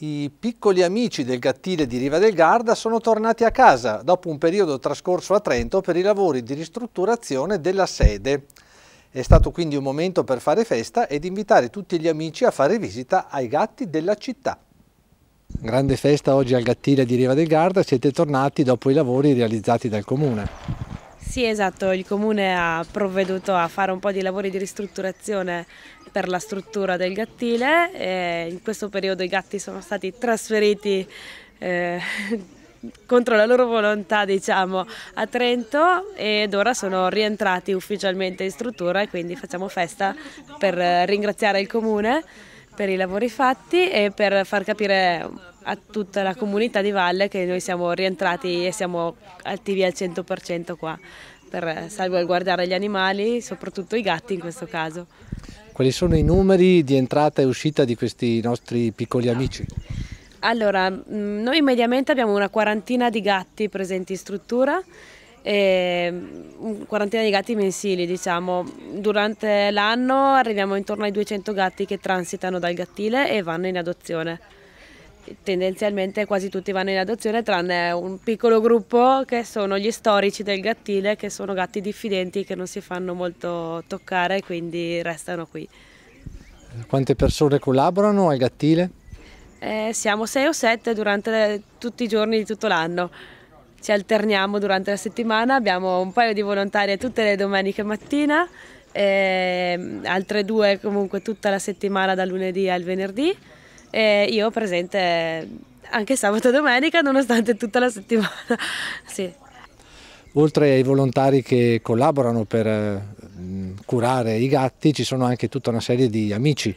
i piccoli amici del Gattile di Riva del Garda sono tornati a casa dopo un periodo trascorso a Trento per i lavori di ristrutturazione della sede. È stato quindi un momento per fare festa ed invitare tutti gli amici a fare visita ai gatti della città. Grande festa oggi al Gattile di Riva del Garda, siete tornati dopo i lavori realizzati dal comune. Sì, esatto, il comune ha provveduto a fare un po' di lavori di ristrutturazione per la struttura del gattile in questo periodo i gatti sono stati trasferiti eh, contro la loro volontà diciamo, a Trento ed ora sono rientrati ufficialmente in struttura e quindi facciamo festa per ringraziare il comune per i lavori fatti e per far capire a tutta la comunità di Valle che noi siamo rientrati e siamo attivi al 100% qua per salvaguardare gli animali, soprattutto i gatti in questo caso. Quali sono i numeri di entrata e uscita di questi nostri piccoli amici? Allora, mm, noi mediamente abbiamo una quarantina di gatti presenti in struttura Ehm, un quarantina di gatti mensili diciamo. Durante l'anno arriviamo intorno ai 200 gatti che transitano dal gattile e vanno in adozione. Tendenzialmente quasi tutti vanno in adozione tranne un piccolo gruppo che sono gli storici del gattile che sono gatti diffidenti che non si fanno molto toccare e quindi restano qui. Quante persone collaborano al gattile? Eh, siamo sei o sette durante tutti i giorni di tutto l'anno ci alterniamo durante la settimana, abbiamo un paio di volontarie tutte le domeniche mattina, ehm, altre due comunque tutta la settimana dal lunedì al venerdì e io presente anche sabato e domenica nonostante tutta la settimana. sì. Oltre ai volontari che collaborano per eh, curare i gatti ci sono anche tutta una serie di amici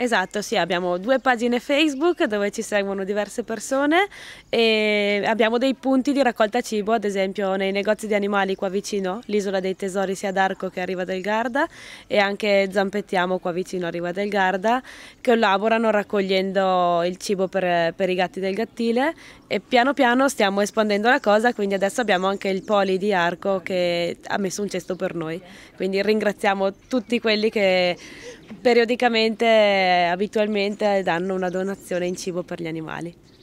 Esatto, sì, abbiamo due pagine Facebook dove ci seguono diverse persone e abbiamo dei punti di raccolta cibo, ad esempio nei negozi di animali qua vicino, l'isola dei tesori sia ad Arco che a Riva del Garda e anche Zampettiamo qua vicino a Riva del Garda, collaborano raccogliendo il cibo per, per i gatti del gattile e piano piano stiamo espandendo la cosa, quindi adesso abbiamo anche il Poli di Arco che ha messo un cesto per noi, quindi ringraziamo tutti quelli che periodicamente eh, abitualmente danno una donazione in cibo per gli animali.